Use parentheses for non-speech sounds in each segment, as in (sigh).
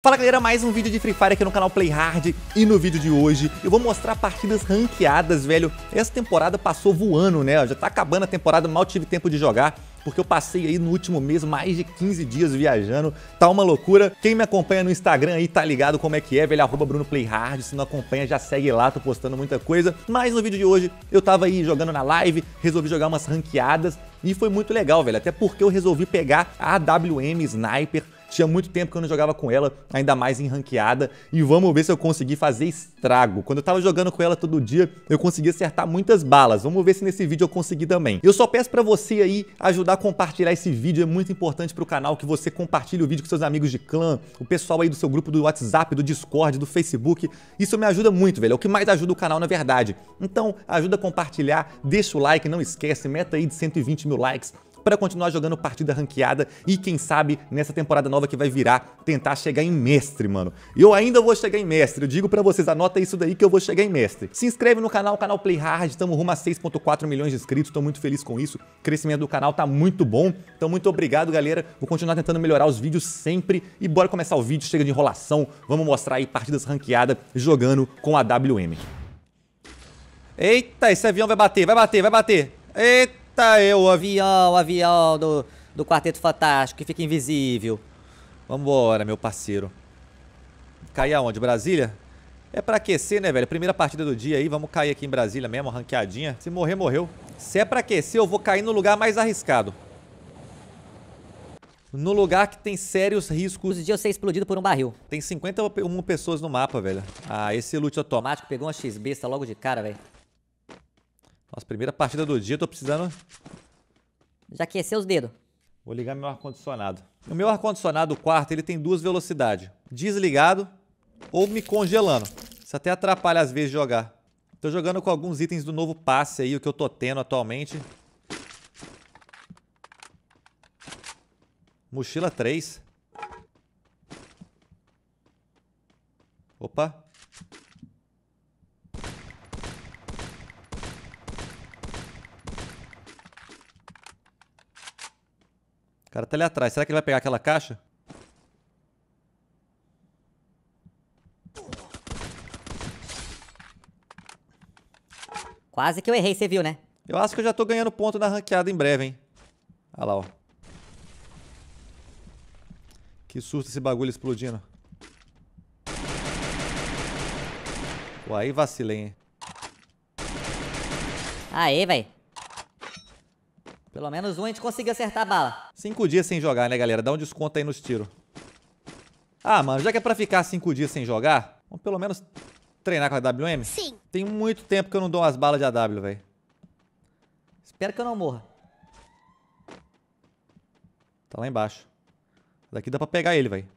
Fala galera, mais um vídeo de Free Fire aqui no canal Play Hard e no vídeo de hoje eu vou mostrar partidas ranqueadas, velho. Essa temporada passou voando, né? Já tá acabando a temporada, mal tive tempo de jogar porque eu passei aí no último mês mais de 15 dias viajando, tá uma loucura. Quem me acompanha no Instagram aí tá ligado como é que é, velho, arroba BrunoPlayHard, se não acompanha já segue lá, tô postando muita coisa. Mas no vídeo de hoje eu tava aí jogando na live, resolvi jogar umas ranqueadas e foi muito legal, velho, até porque eu resolvi pegar a AWM Sniper, tinha muito tempo que eu não jogava com ela, ainda mais em ranqueada. E vamos ver se eu consegui fazer estrago. Quando eu tava jogando com ela todo dia, eu consegui acertar muitas balas. Vamos ver se nesse vídeo eu consegui também. Eu só peço pra você aí ajudar a compartilhar esse vídeo. É muito importante pro canal que você compartilhe o vídeo com seus amigos de clã, o pessoal aí do seu grupo do WhatsApp, do Discord, do Facebook. Isso me ajuda muito, velho. É o que mais ajuda o canal, na verdade. Então, ajuda a compartilhar, deixa o like, não esquece, meta aí de 120 mil likes para continuar jogando partida ranqueada e quem sabe nessa temporada nova que vai virar tentar chegar em mestre, mano. Eu ainda vou chegar em mestre, eu digo para vocês, anota isso daí que eu vou chegar em mestre. Se inscreve no canal, canal Play Hard, estamos rumo a 6.4 milhões de inscritos, tô muito feliz com isso. O crescimento do canal tá muito bom. Então muito obrigado, galera. Vou continuar tentando melhorar os vídeos sempre e bora começar o vídeo, chega de enrolação. Vamos mostrar aí partidas ranqueadas jogando com a WM. Eita, esse avião vai bater, vai bater, vai bater. Eita! tá eu, o avião, o avião do, do Quarteto Fantástico, que fica invisível. Vambora, meu parceiro. Cair aonde? Brasília? É pra aquecer, né, velho? Primeira partida do dia aí, vamos cair aqui em Brasília mesmo, ranqueadinha. Se morrer, morreu. Se é pra aquecer, eu vou cair no lugar mais arriscado. No lugar que tem sérios riscos de eu ser explodido por um barril. Tem 51 pessoas no mapa, velho. Ah, esse loot automático pegou uma X-besta logo de cara, velho primeira partida do dia, tô precisando. Já aqueceu os dedos. Vou ligar meu ar-condicionado. O meu ar-condicionado quarto, ele tem duas velocidades. Desligado ou me congelando. Isso até atrapalha às vezes jogar. Tô jogando com alguns itens do novo passe aí, o que eu tô tendo atualmente. Mochila 3. Opa. O cara tá ali atrás. Será que ele vai pegar aquela caixa? Quase que eu errei, você viu, né? Eu acho que eu já tô ganhando ponto na ranqueada em breve, hein? Olha lá, ó. Que susto esse bagulho explodindo. Pô, aí vacilei, hein? Aê, velho. Pelo menos um a gente conseguiu acertar a bala. Cinco dias sem jogar, né, galera? Dá um desconto aí nos tiros. Ah, mano, já que é pra ficar cinco dias sem jogar, vamos pelo menos treinar com a WM? Sim. Tem muito tempo que eu não dou umas balas de AW, velho. Espero que eu não morra. Tá lá embaixo. Daqui dá pra pegar ele, velho.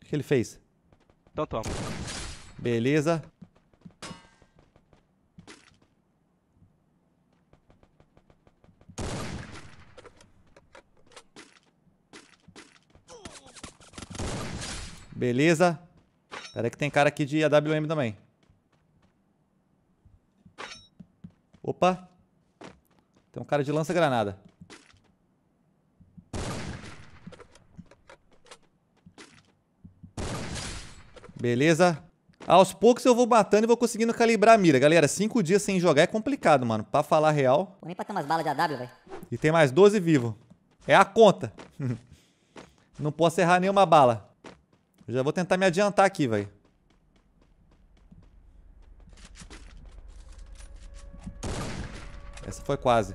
O que ele fez? Então toma. Beleza. Beleza. Peraí que tem cara aqui de AWM também. Opa. Tem um cara de lança-granada. Beleza. Aos poucos eu vou matando e vou conseguindo calibrar a mira. Galera, cinco dias sem jogar é complicado, mano. Pra falar real. Vou nem pra ter umas balas de AW, velho. E tem mais 12 vivo. É a conta. (laughs) Não posso errar nenhuma bala. Já vou tentar me adiantar aqui, velho. Essa foi quase.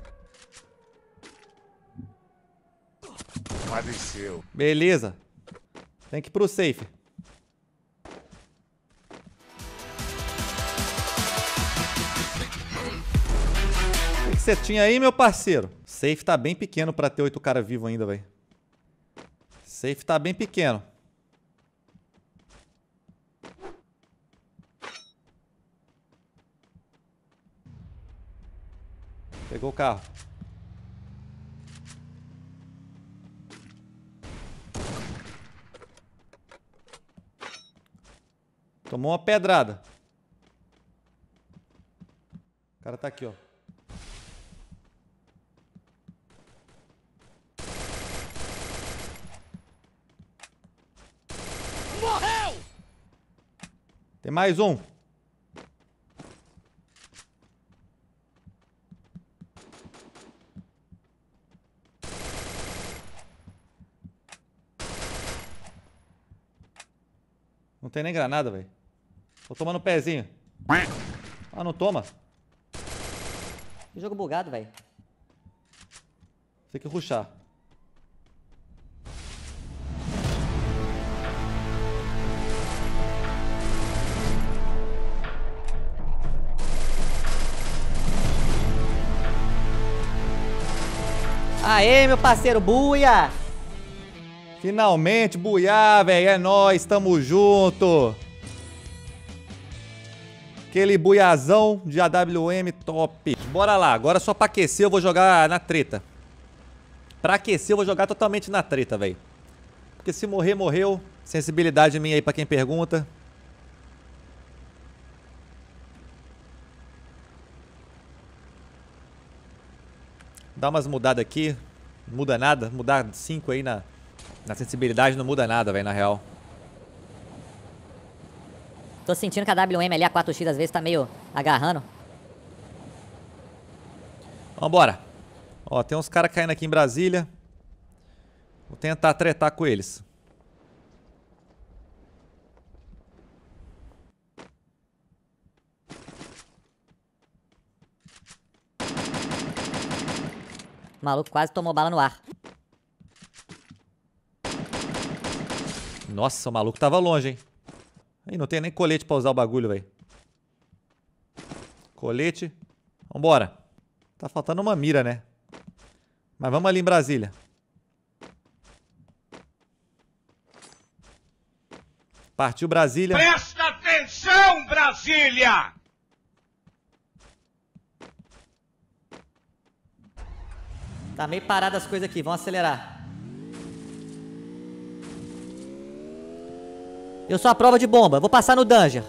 Padeceu. Beleza. Tem que ir pro safe. O que você tinha aí, meu parceiro? Safe tá bem pequeno pra ter oito caras vivos ainda, velho. Safe tá bem pequeno. Pegou o carro. Tomou uma pedrada. O cara tá aqui, ó. Morreu! Tem mais um. Não tem nem granada, velho. Vou tomar no pezinho. Ah, não toma. Jogo bugado, velho. Tem que ruxar. Aê, meu parceiro, buia! Finalmente, buiá, velho. É nóis, tamo junto. Aquele buiazão de AWM top. Bora lá, agora só pra aquecer eu vou jogar na treta. Pra aquecer eu vou jogar totalmente na treta, velho. Porque se morrer, morreu. Sensibilidade minha aí pra quem pergunta. Dá umas mudadas aqui. Muda nada. Mudar 5 aí na, na sensibilidade não muda nada, velho, na real. Tô sentindo que a WM ali, a 4x, às vezes tá meio agarrando. Vambora. Ó, tem uns caras caindo aqui em Brasília. Vou tentar tretar com eles. O maluco quase tomou bala no ar. Nossa, o maluco tava longe, hein? Aí não tem nem colete pra usar o bagulho, velho. Colete. Vambora. Tá faltando uma mira, né? Mas vamos ali em Brasília. Partiu Brasília. Presta atenção, Brasília! Tá meio parado as coisas aqui, vamos acelerar. Eu sou a prova de bomba. Vou passar no Danger.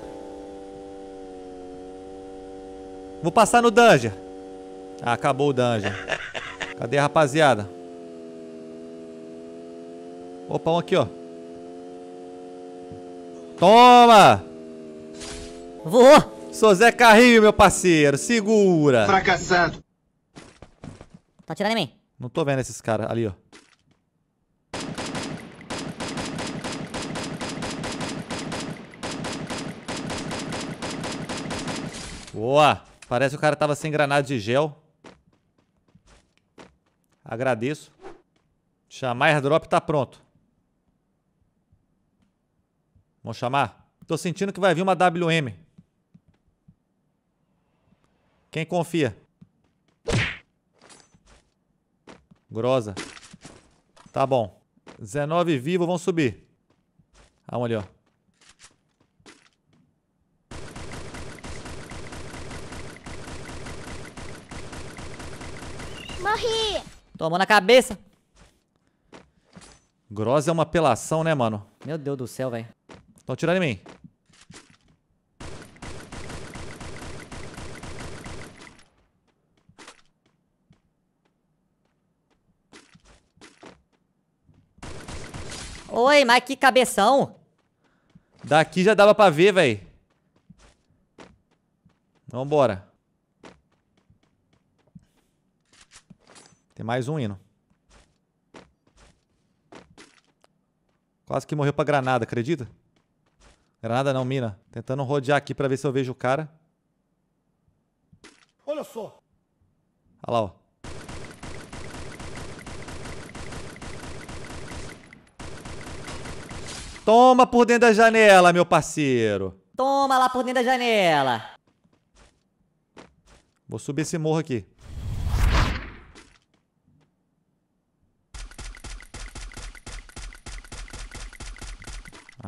Vou passar no Danger. Ah, acabou o Danger. Cadê a rapaziada? Opa, um aqui, ó. Toma! Vou. Sou Zé Carrinho, meu parceiro. Segura. Fracassado. Tá atirando em mim. Não tô vendo esses caras ali, ó. Boa. Parece que o cara tava sem granada de gel. Agradeço. Chamar airdrop tá pronto. Vamos chamar? Tô sentindo que vai vir uma WM. Quem confia? Grosa. Tá bom. 19 vivo, vão subir. Ah, um ali, ó. Tomou na cabeça. Gross é uma apelação, né, mano? Meu Deus do céu, velho. Estão tirando em mim. Oi, mas que cabeção. Daqui já dava pra ver, velho. Vambora. Tem mais um hino. Quase que morreu pra granada, acredita? Granada não, mina. Tentando rodear aqui pra ver se eu vejo o cara. Olha só. Olha lá, ó. Toma por dentro da janela, meu parceiro. Toma lá por dentro da janela. Vou subir esse morro aqui.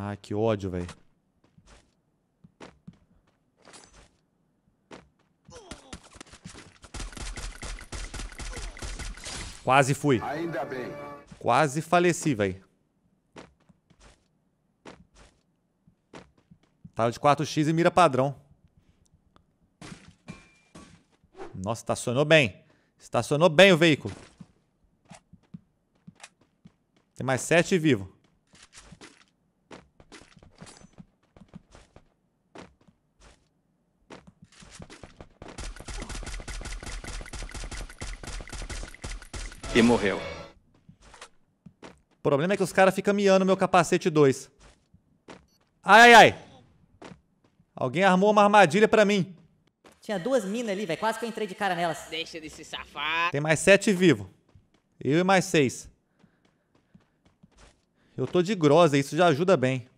Ah, que ódio, velho. Quase fui. Ainda bem. Quase faleci, velho. Tava de 4x e mira padrão. Nossa, estacionou bem. Estacionou bem o veículo. Tem mais 7 vivo. e morreu. O problema é que os caras ficam miando meu capacete 2. Ai, ai, ai. Alguém armou uma armadilha pra mim. Tinha duas minas ali, velho. Quase que eu entrei de cara nelas. Deixa de se safar. Tem mais sete vivo. Eu e mais seis. Eu tô de grosa, isso já ajuda bem.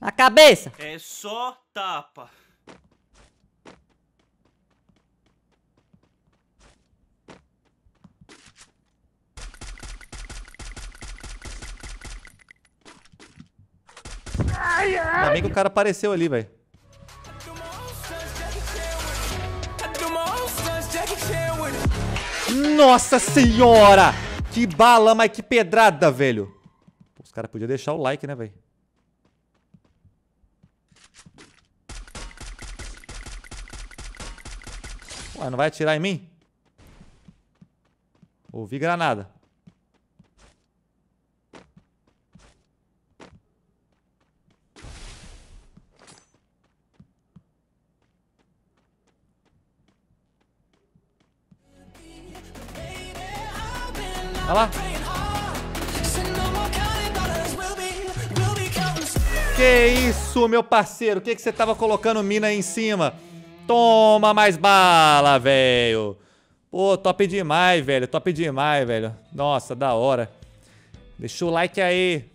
Na cabeça! É só tapa. Ai, ai. Ainda bem que o cara apareceu ali, velho. Nossa senhora! Que bala, mas que pedrada, velho. os caras podiam deixar o like, né, velho? Ué, não vai atirar em mim? Ouvi granada. Olha lá. Que isso, meu parceiro? O que, que você tava colocando mina aí em cima? Toma mais bala, velho. Pô, top demais, velho. Top demais, velho. Nossa, da hora. Deixa o like aí.